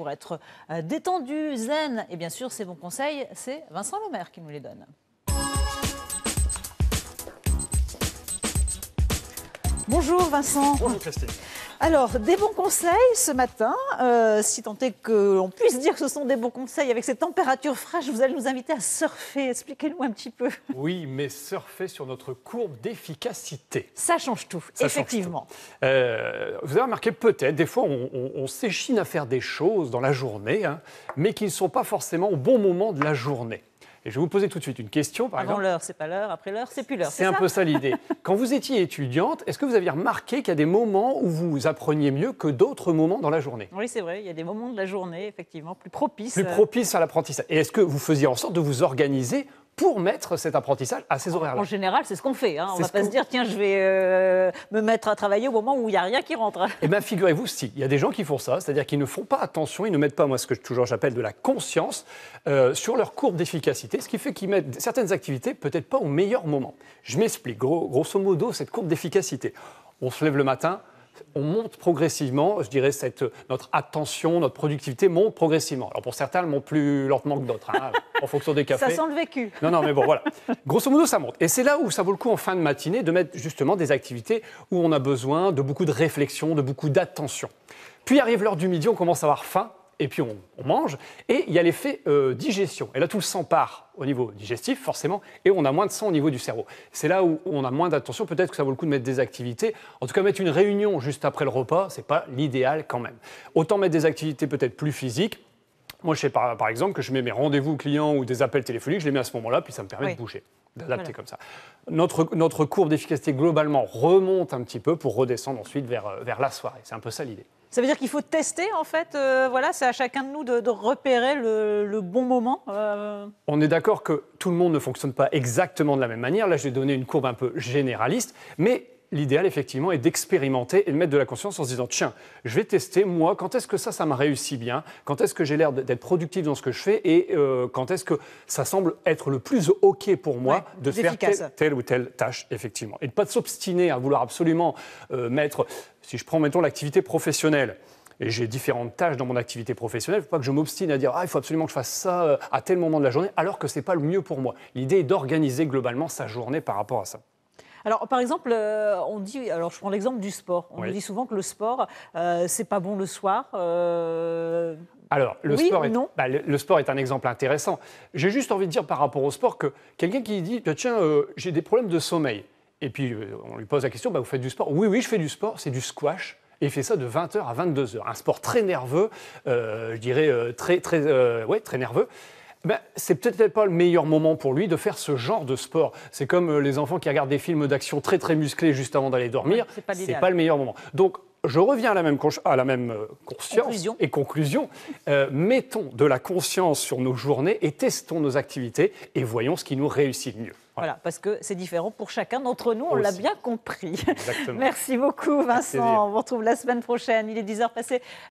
pour être euh, détendu, zen. Et bien sûr, ces bons conseils, c'est Vincent Lemaire qui nous les donne. Bonjour Vincent. Bonjour alors, des bons conseils ce matin, euh, si tant est qu'on puisse dire que ce sont des bons conseils. Avec ces températures fraîche, vous allez nous inviter à surfer. Expliquez-nous un petit peu. Oui, mais surfer sur notre courbe d'efficacité. Ça change tout, effectivement. Euh, vous avez remarqué peut-être, des fois, on, s'échine à faire des choses dans la journée, hein, mais qui ne sont pas forcément au bon moment de la journée. Et je vais vous poser tout de suite une question, par Avant l'heure, c'est pas l'heure, après l'heure, c'est plus l'heure. C'est un peu ça l'idée. Quand vous étiez étudiante, est-ce que vous aviez remarqué qu'il y a des moments où vous appreniez mieux que d'autres moments dans la journée Oui, c'est vrai, il y a des moments de la journée, effectivement, plus propices. Plus euh, propices à l'apprentissage. Et est-ce que vous faisiez en sorte de vous organiser pour mettre cet apprentissage à ces horaires-là. En général, c'est ce qu'on fait. Hein. On ne va pas se dire, tiens, je vais euh, me mettre à travailler au moment où il n'y a rien qui rentre. Eh bien, figurez-vous, si, il y a des gens qui font ça, c'est-à-dire qu'ils ne font pas attention, ils ne mettent pas, moi, ce que toujours j'appelle de la conscience euh, sur leur courbe d'efficacité, ce qui fait qu'ils mettent certaines activités peut-être pas au meilleur moment. Je m'explique, Gros, grosso modo, cette courbe d'efficacité. On se lève le matin, on monte progressivement, je dirais, notre attention, notre productivité monte progressivement. Alors pour certains, elle monte plus lentement que d'autres, hein, en fonction des cafés. Ça sent le vécu. Non, non, mais bon, voilà. Grosso modo, ça monte. Et c'est là où ça vaut le coup, en fin de matinée, de mettre justement des activités où on a besoin de beaucoup de réflexion, de beaucoup d'attention. Puis arrive l'heure du midi, on commence à avoir faim et puis on, mange. Et il y a l'effet euh, digestion. Et là, tout le sang part au niveau digestif, forcément, et on a moins de sang au niveau du cerveau. C'est là où on a moins d'attention. Peut-être que ça vaut le coup de mettre des activités. En tout cas, mettre une réunion juste après le repas, c'est pas l'idéal quand même. Autant mettre des activités peut-être plus physiques. Moi, je sais par, exemple que je mets mes rendez-vous clients ou des appels téléphoniques, je les mets à ce moment-là, puis ça me permet de bouger d'adapter comme ça. Notre, notre courbe d'efficacité globalement remonte un petit peu pour redescendre ensuite vers, euh, vers la soirée. C'est un peu ça l'idée. Ça veut dire qu'il faut tester, en fait. Euh, voilà, c'est à chacun de nous de, repérer le, bon moment. Euh. On est d'accord que tout le monde ne fonctionne pas exactement de la même manière. Là, je vais donner une courbe un peu généraliste. Mais l'idéal, effectivement, est d'expérimenter et de mettre de la conscience en se disant tiens, je vais tester, moi, quand est-ce que ça, ça m'a réussi bien Quand est-ce que j'ai l'air d'être productif dans ce que je fais Et euh, quand est-ce que ça semble être le plus OK pour moi de faire telle, ou telle tâche, effectivement Et de ne pas s'obstiner à vouloir absolument euh, mettre. Si je prends, mettons, l'activité professionnelle et j'ai différentes tâches dans mon activité professionnelle, il ne faut pas que je m'obstine à dire ah, il faut absolument que je fasse ça euh, à tel moment de la journée, alors que ce n'est pas le mieux pour moi. L'idée est d'organiser globalement sa journée par rapport à ça. Alors, par exemple, euh, on dit, alors je prends l'exemple du sport. On dit souvent que le sport, euh, c'est pas bon le soir. Euh, alors, le, sport est, non bah, le, sport est un exemple intéressant. J'ai juste envie de dire par rapport au sport que quelqu'un qui dit bah, Tiens, j'ai des problèmes de sommeil. Et puis, on lui pose la question bah, Vous faites du sport Oui, oui, je fais du sport, c'est du squash et il fait ça de 20h à 22h. Un sport très nerveux, je dirais très, très, très nerveux ben, c'est peut-être pas le meilleur moment pour lui de faire ce genre de sport. C'est comme euh, les enfants qui regardent des films d'action très très musclés juste avant d'aller dormir. c'est pas, le meilleur moment. Donc je reviens à la même, à la même euh, conscience et conclusion. Euh, mettons de la conscience sur nos journées et testons nos activités et voyons ce qui nous réussit le mieux. Voilà, parce que c'est différent pour chacun d'entre nous, on l'a bien compris. Merci beaucoup Vincent, on vous retrouve la semaine prochaine, il est 10h passé